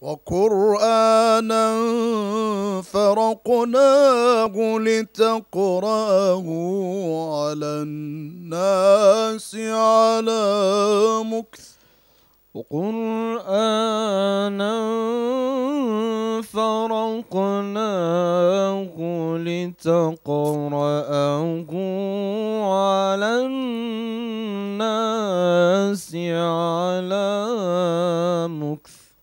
وقرآنا فرقناه لتقرأه على الناس على مكث وقرآنا فرقناه لتقرأه على الناس على مكث